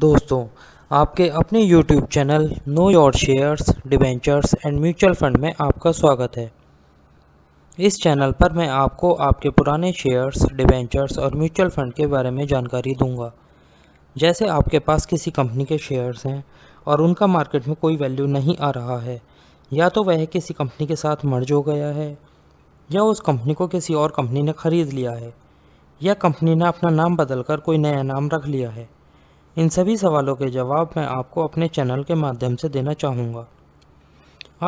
दोस्तों आपके अपने YouTube channel know your shares debentures and mutual fund में आपका स्वागत है इस चैनल पर मैं आपको आपके पुराने शेयर्स डिबेंचर्स और म्यूचुअल फंड के बारे में जानकारी दूंगा जैसे आपके पास किसी कंपनी के शेयर्स हैं और उनका मार्केट में कोई वैल्यू नहीं आ रहा है या तो वह किसी कंपनी के साथ मर्ज हो गया है या उस कंपनी को किसी और कंपनी ने ख़रीद लिया है या कंपनी ने अपना नाम बदलकर कोई नया नाम रख लिया है इन सभी सवालों के जवाब मैं आपको अपने चैनल के माध्यम से देना चाहूँगा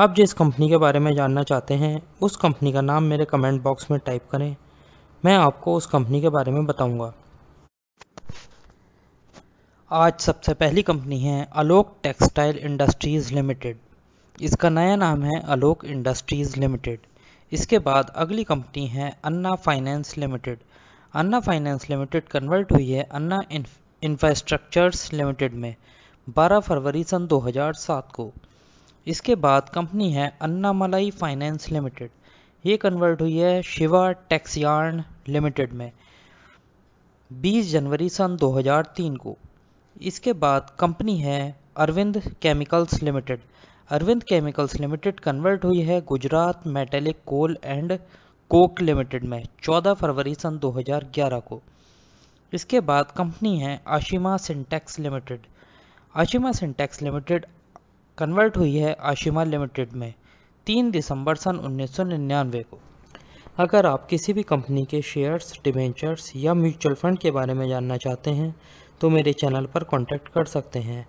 आप जिस कंपनी के बारे में जानना चाहते हैं उस कंपनी का नाम मेरे कमेंट बॉक्स में टाइप करें मैं आपको उस कंपनी के बारे में बताऊंगा। आज सबसे पहली कंपनी है आलोक टेक्सटाइल इंडस्ट्रीज़ लिमिटेड इसका नया नाम है आलोक इंडस्ट्रीज़ लिमिटेड इसके बाद अगली कंपनी है Anna Finance Limited Anna Finance Limited convert हुई है अन्ना इंफ्रास्ट्रक्चर्स लिमिटेड में 12 फरवरी सन 2007 को इसके बाद कंपनी है अन्नामलाई फाइनेंस लिमिटेड ये कन्वर्ट हुई है शिवा टैक्सयार्न लिमिटेड में 20 जनवरी सन 2003 को इसके बाद कंपनी है Arvind Chemicals Limited Arvind Chemicals Limited convert हुई है Gujarat Metallic Coal and Coke Limited में 14 फरवरी सन 2011 को इसके बाद कंपनी है Ashima Syntex Limited Ashima Syntex Limited convert हुई है आशिमा लिमिटेड में तीन दिसंबर सन उन्नीस को अगर आप किसी भी कंपनी के शेयर्स डिवेंचर्स या म्यूचुअल फंड के बारे में जानना चाहते हैं तो मेरे चैनल पर कॉन्टैक्ट कर सकते हैं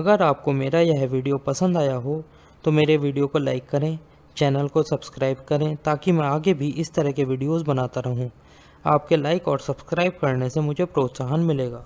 अगर आपको मेरा यह वीडियो पसंद आया हो तो मेरे वीडियो को लाइक करें चैनल को सब्सक्राइब करें ताकि मैं आगे भी इस तरह के वीडियोस बनाता रहूं। आपके लाइक और सब्सक्राइब करने से मुझे प्रोत्साहन मिलेगा